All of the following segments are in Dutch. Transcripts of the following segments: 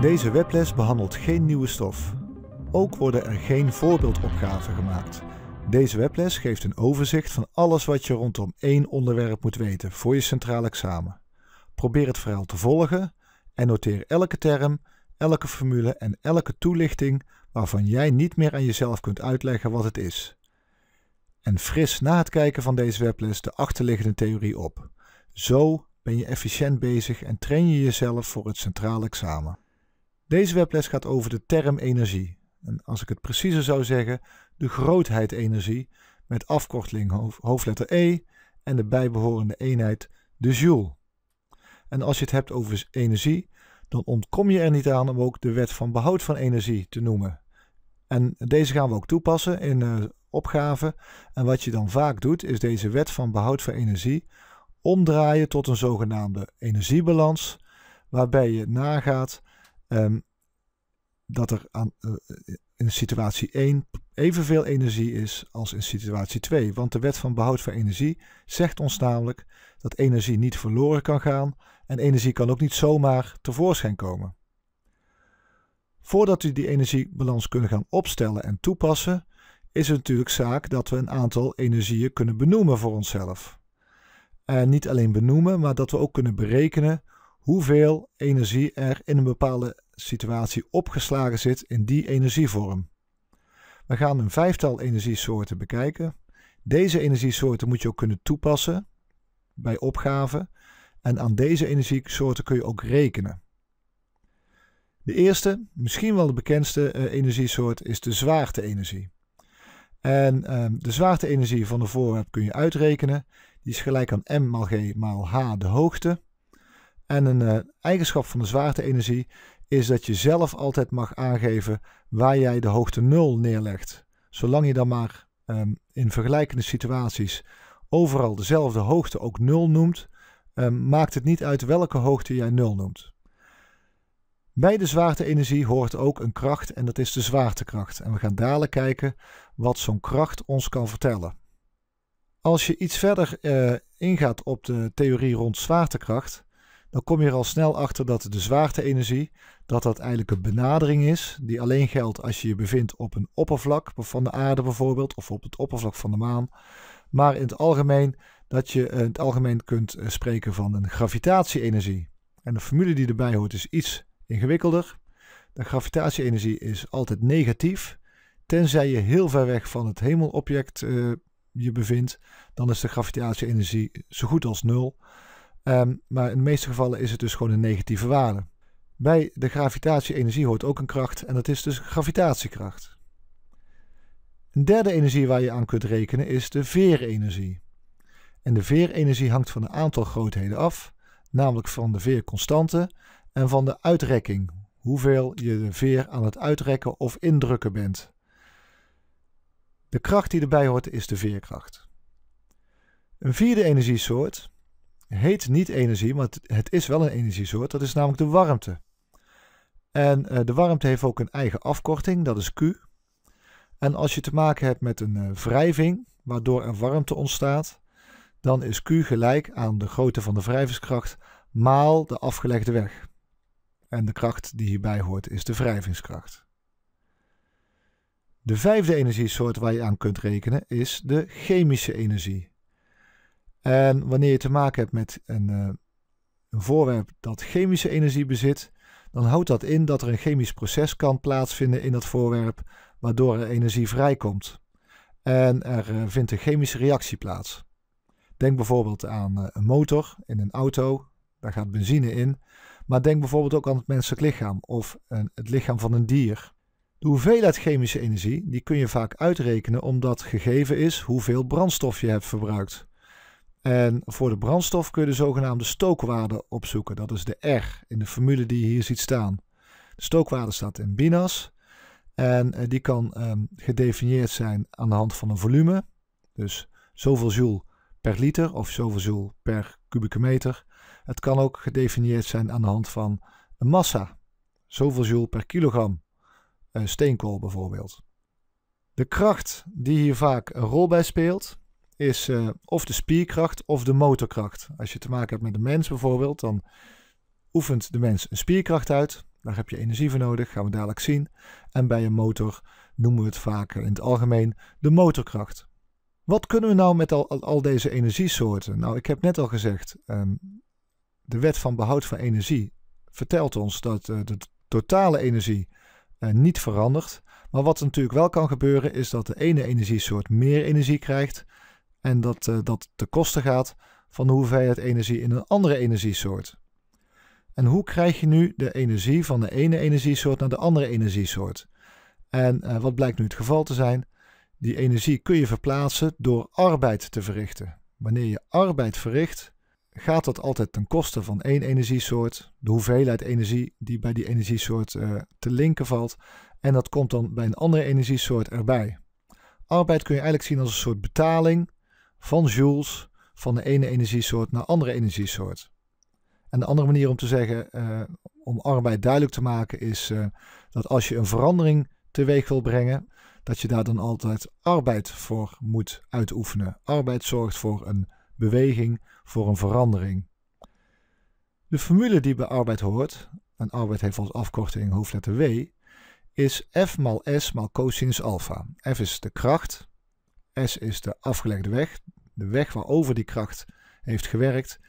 Deze webles behandelt geen nieuwe stof. Ook worden er geen voorbeeldopgaven gemaakt. Deze webles geeft een overzicht van alles wat je rondom één onderwerp moet weten voor je centraal examen. Probeer het verhaal te volgen en noteer elke term, elke formule en elke toelichting waarvan jij niet meer aan jezelf kunt uitleggen wat het is. En fris na het kijken van deze webles de achterliggende theorie op. Zo ben je efficiënt bezig en train je jezelf voor het centraal examen. Deze webles gaat over de term energie. En als ik het preciezer zou zeggen, de grootheid energie met afkorting hoofdletter E en de bijbehorende eenheid de joule. En als je het hebt over energie, dan ontkom je er niet aan om ook de wet van behoud van energie te noemen. En deze gaan we ook toepassen in uh, eh, opgaven. En wat je dan vaak doet, is deze wet van behoud van energie omdraaien tot een zogenaamde energiebalans, waarbij je nagaat Ehm, dat er aan, eh, eh, in situatie 1 evenveel energie is als in situatie 2. Want de wet van behoud van energie zegt ons namelijk dat energie niet verloren kan gaan en energie kan ook niet zomaar tevoorschijn komen. Voordat we die energiebalans kunnen gaan opstellen en toepassen, is het natuurlijk zaak dat we een aantal energieën kunnen benoemen voor onszelf. En niet alleen benoemen, maar dat we ook kunnen berekenen hoeveel energie er in een bepaalde situatie opgeslagen zit in die energievorm. We gaan een vijftal energiesoorten bekijken. Deze energiesoorten moet je ook kunnen toepassen bij opgaven en aan deze energiesoorten kun je ook rekenen. De eerste, misschien wel de bekendste uh, energiesoort, is de zwaarteenergie. En uh, de zwaarteenergie van een voorwerp kun je uitrekenen. Die is gelijk aan m maal g maal h de hoogte. En een eh, eigenschap van de zwaarte is dat je zelf altijd mag aangeven waar jij de hoogte 0 neerlegt. Zolang je dan maar ehm, in vergelijkende situaties overal dezelfde hoogte ook 0 noemt, ehm, maakt het niet uit welke hoogte jij 0 noemt. Bij de zwaarte hoort ook een kracht en dat is de zwaartekracht. En we gaan dadelijk kijken wat zo'n kracht ons kan vertellen. Als je iets verder eh, ingaat op de theorie rond zwaartekracht, dan kom je er al snel achter dat de zwaarte-energie, dat dat eigenlijk een benadering is die alleen geldt als je je bevindt op een oppervlak van de aarde bijvoorbeeld, of op het oppervlak van de maan. Maar in het algemeen dat je eh, in het algemeen kunt eh, spreken van een gravitatie-energie. En de formule die erbij hoort is iets ingewikkelder. De gravitatie-energie is altijd negatief, tenzij je heel ver weg van het hemelobject eh, je bevindt, dan is de gravitatie-energie zo goed als nul. Ehm, maar in de meeste gevallen is het dus gewoon een negatieve waarde. Bij de gravitatie-energie hoort ook een kracht en dat is dus gravitatiekracht. Een derde energie waar je aan kunt rekenen is de veerenergie. En de veerenergie hangt van een aantal grootheden af, namelijk van de veerconstante en van de uitrekking, hoeveel je de veer aan het uitrekken of indrukken bent. De kracht die erbij hoort is de veerkracht. Een vierde energiesoort heet niet energie, maar het, is wel een energiesoort. Dat is namelijk de warmte. En eh, de warmte heeft ook een eigen afkorting, dat is Q. En als je te maken hebt met een eh, wrijving, waardoor er warmte ontstaat, dan is Q gelijk aan de grootte van de wrijvingskracht maal de afgelegde weg. En de kracht die hierbij hoort is de wrijvingskracht. De vijfde energiesoort waar je aan kunt rekenen is de chemische energie. En wanneer je te maken hebt met een, eh, een voorwerp dat chemische energie bezit, dan houdt dat in dat er een chemisch proces kan plaatsvinden in dat voorwerp, waardoor er energie vrijkomt. En er eh, vindt een chemische reactie plaats. Denk bijvoorbeeld aan eh, een motor in een auto, daar gaat benzine in. Maar denk bijvoorbeeld ook aan het menselijk lichaam of een, het lichaam van een dier. De hoeveelheid chemische energie die kun je vaak uitrekenen omdat gegeven is hoeveel brandstof je hebt verbruikt. En voor de brandstof kun je de zogenaamde stookwaarde opzoeken. Dat is de R in de formule die je hier ziet staan. De stookwaarde staat in binas. En eh, die kan ehm, gedefinieerd zijn aan de hand van een volume. Dus zoveel joule per liter of zoveel joule per kubieke meter. Het kan ook gedefinieerd zijn aan de hand van een massa. Zoveel joule per kilogram uh, steenkool bijvoorbeeld. De kracht die hier vaak een rol bij speelt, is eh, of de spierkracht of de motorkracht. Als je te maken hebt met de mens bijvoorbeeld, dan oefent de mens een spierkracht uit. Daar heb je energie voor nodig, gaan we dadelijk zien. En bij een motor noemen we het vaker in het algemeen de motorkracht. Wat kunnen we nou met al, al deze energiesoorten? Nou, ik heb net al gezegd, ehm, de wet van behoud van energie vertelt ons dat eh, de totale energie eh, niet verandert. Maar wat natuurlijk wel kan gebeuren, is dat de ene energiesoort meer energie krijgt en dat eh, dat de koste gaat van de hoeveelheid energie in een andere energiesoort. En hoe krijg je nu de energie van de ene energiesoort naar de andere energiesoort? En eh, wat blijkt nu het geval te zijn? Die energie kun je verplaatsen door arbeid te verrichten. Wanneer je arbeid verricht, gaat dat altijd ten koste van één energiesoort, de hoeveelheid energie die bij die energiesoort uh, te linken valt, en dat komt dan bij een andere energiesoort erbij. Arbeid kun je eigenlijk zien als een soort betaling van joules van de ene energiesoort naar andere energiesoort. En de andere manier om te zeggen, eh, om arbeid duidelijk te maken, is eh, dat als je een verandering teweeg wil brengen, dat je daar dan altijd arbeid voor moet uitoefenen. Arbeid zorgt voor een beweging, voor een verandering. De formule die bij arbeid hoort, en arbeid heeft als afkorting hoofdletter W, is F maal S maal cosinus alpha. F is de kracht, S is de afgelegde weg, de weg waarover die kracht heeft gewerkt.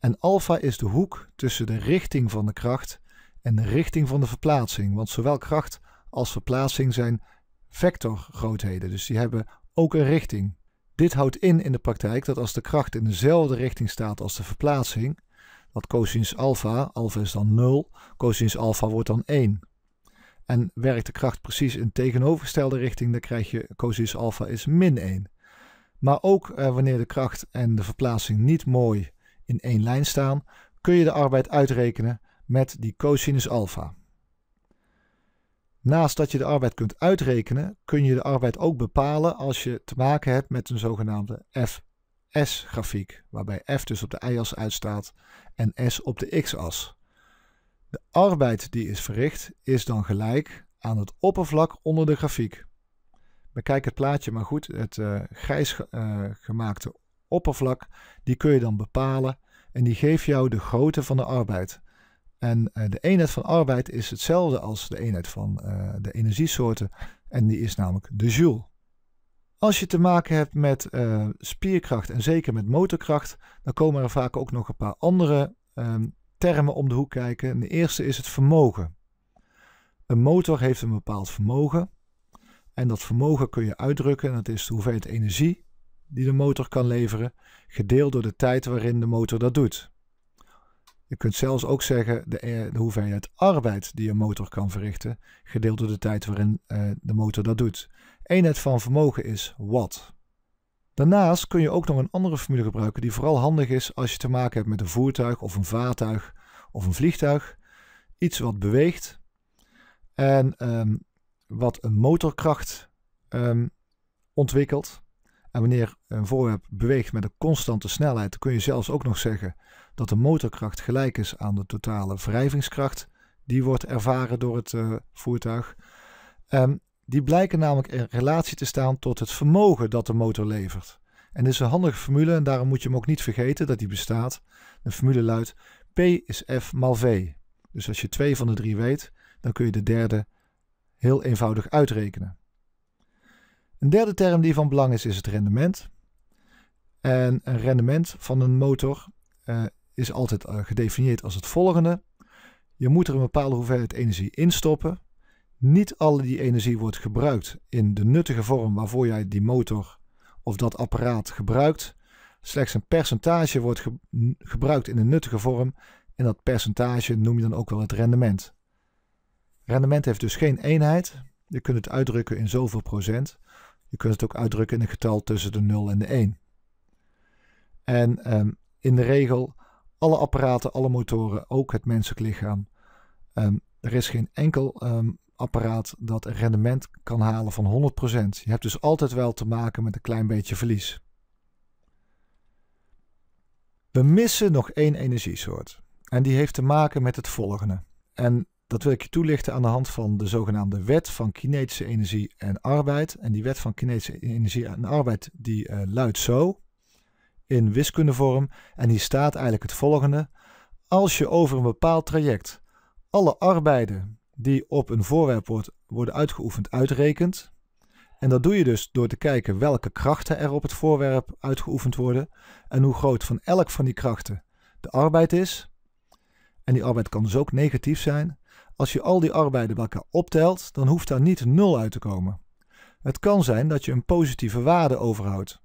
En alpha is de hoek tussen de richting van de kracht en de richting van de verplaatsing. Want zowel kracht als verplaatsing zijn vectorgrootheden, dus die hebben ook een richting. Dit houdt in in de praktijk dat als de kracht in dezelfde richting staat als de verplaatsing, wat cosinus alpha, alpha is dan 0, cosinus alpha wordt dan 1. En werkt de kracht precies in tegenovergestelde richting, dan krijg je cosinus alpha is min 1. Maar ook eh, wanneer de kracht en de verplaatsing niet mooi in één lijn staan, kun je de arbeid uitrekenen met die cosinus alpha. Naast dat je de arbeid kunt uitrekenen, kun je de arbeid ook bepalen als je te maken hebt met een zogenaamde FS-grafiek, waarbij F dus op de y-as uitstaat en S op de x-as. De arbeid die is verricht is dan gelijk aan het oppervlak onder de grafiek. Bekijk het plaatje maar goed, het eh, grijs eh, gemaakte oppervlak, die kun je dan bepalen en die geeft jou de grootte van de arbeid. En eh, de eenheid van arbeid is hetzelfde als de eenheid van de energiesoorten en die is namelijk de joule. Als je te maken hebt met spierkracht en zeker met motorkracht, dan komen er vaak ook nog een paar andere ehm, termen om de hoek kijken. de eerste is het vermogen. Een motor heeft een bepaald vermogen. En dat vermogen kun je uitdrukken. dat is de hoeveelheid energie die de motor kan leveren, gedeeld door de tijd waarin de motor dat doet. Je kunt zelfs ook zeggen de, e-, hoeveelheid arbeid die een motor kan verrichten, gedeeld door de tijd waarin eh, de motor dat doet. Eenheid van vermogen is watt. Daarnaast kun je ook nog een andere formule gebruiken die vooral handig is als je te maken hebt met een voertuig of een vaartuig of een vliegtuig. Iets wat beweegt en ehm, wat een motorkracht ehm, ontwikkelt. En wanneer een voorwerp beweegt met een constante snelheid, dan kun je zelfs ook nog zeggen dat de motorkracht gelijk is aan de totale wrijvingskracht die wordt ervaren door het eh, voertuig. Um, die blijken namelijk in relatie te staan tot het vermogen dat de motor levert. En dit is een handige formule en daarom moet je hem ook niet vergeten dat die bestaat. De formule luidt P is F maal V. Dus als je twee van de drie weet, dan kun je de derde heel eenvoudig uitrekenen. Een derde term die van belang is, is het rendement. En een rendement van een motor eh, is altijd eh, gedefinieerd als het volgende. Je moet er een bepaalde hoeveelheid energie instoppen niet al die energie wordt gebruikt in de nuttige vorm waarvoor jij die motor of dat apparaat gebruikt. Slechts een percentage wordt gebruikt in een nuttige vorm en dat percentage noem je dan ook wel het rendement. Rendement heeft dus geen eenheid. Je kunt het uitdrukken in zoveel procent. Je kunt het ook uitdrukken in een getal tussen de 0 en de 1. En ehm, in de regel, alle apparaten, alle motoren, ook het menselijk lichaam. Ehm, er is geen enkel um, apparaat dat rendement kan halen van 100%. Je hebt dus altijd wel te maken met een klein beetje verlies. We missen nog één energiesoort. En die heeft te maken met het volgende. En dat wil ik je toelichten aan de hand van de zogenaamde wet van kinetische energie en arbeid. En die wet van kinetische energie en arbeid die eh, luidt zo in wiskundevorm. En die staat eigenlijk het volgende. Als je over een bepaald traject alle arbeiden die op een voorwerp wordt, worden uitgeoefend uitrekent. En dat doe je dus door te kijken welke krachten er op het voorwerp uitgeoefend worden en hoe groot van elk van die krachten de arbeid is. En die arbeid kan dus ook negatief zijn. Als je al die arbeiden bij elkaar optelt, dan hoeft daar niet nul uit te komen. Het kan zijn dat je een positieve waarde overhoudt.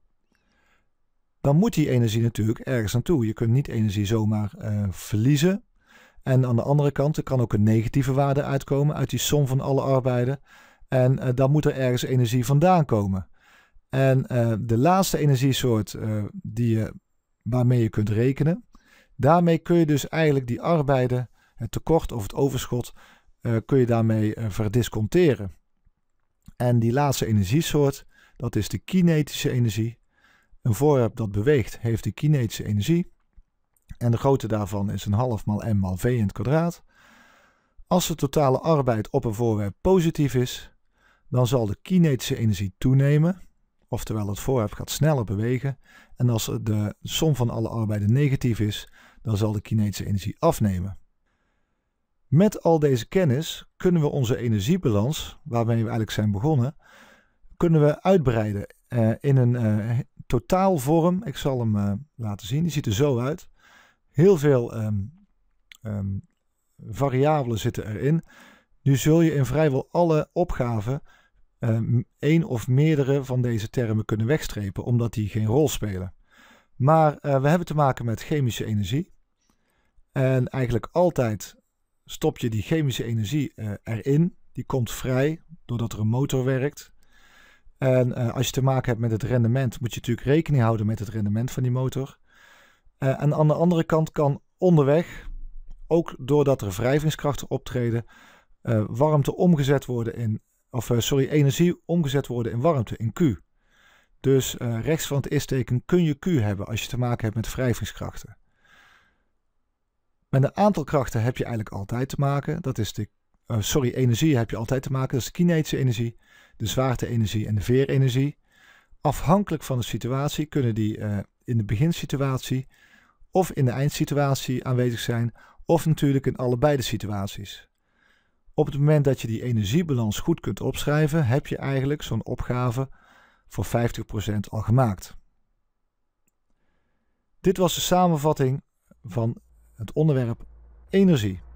Dan moet die energie natuurlijk ergens naartoe. Je kunt niet energie zomaar eh, verliezen. En aan de andere kant, er kan ook een negatieve waarde uitkomen uit die som van alle arbeiden. En eh, dan moet er ergens energie vandaan komen. En eh, de laatste energiesoort uh, die je, waarmee je kunt rekenen, daarmee kun je dus eigenlijk die arbeiden, het tekort of het overschot, kun je daarmee verdisconteren. En die laatste energiesoort, dat is de kinetische energie. Een voorwerp dat beweegt heeft de kinetische energie. En de grootte daarvan is een half maal m maal v in het kwadraat. Als de totale arbeid op een voorwerp positief is, dan zal de kinetische energie toenemen, oftewel het voorwerp gaat sneller bewegen. En als de som van alle arbeiden negatief is, dan zal de kinetische energie afnemen. Met al deze kennis kunnen we onze energiebalans, waarmee we eigenlijk zijn begonnen, kunnen we uitbreiden eh, in een eh, totaalvorm. Ik zal hem eh, laten zien, die ziet er zo uit. Heel veel ehm, ehm, variabelen zitten erin. Nu zul je in vrijwel alle opgaven um, één of meerdere van deze termen kunnen wegstrepen, omdat die geen rol spelen. Maar eh, we hebben te maken met chemische energie. En eigenlijk altijd stop je die chemische energie eh, erin. Die komt vrij doordat er een motor werkt. En eh, als je te maken hebt met het rendement, moet je natuurlijk rekening houden met het rendement van die motor. Eh, en aan de andere kant kan onderweg, ook doordat er wrijvingskrachten optreden, eh, warmte omgezet worden in, of eh, sorry, energie omgezet worden in warmte, in Q. Dus rechts van het is-teken kun je Q hebben als je te maken hebt met wrijvingskrachten. Met een aantal krachten heb je eigenlijk altijd te maken. Dat is de, sorry, energie heb je altijd te maken. Dat is kinetische energie, de zwaarte-energie en de veerenergie. Afhankelijk van de situatie kunnen die in de beginsituatie of in de eindsituatie aanwezig zijn, of natuurlijk in allebei de situaties. Op het moment dat je die energiebalans goed kunt opschrijven, heb je eigenlijk zo'n opgave voor 50% al gemaakt. Dit was de samenvatting van het onderwerp energie.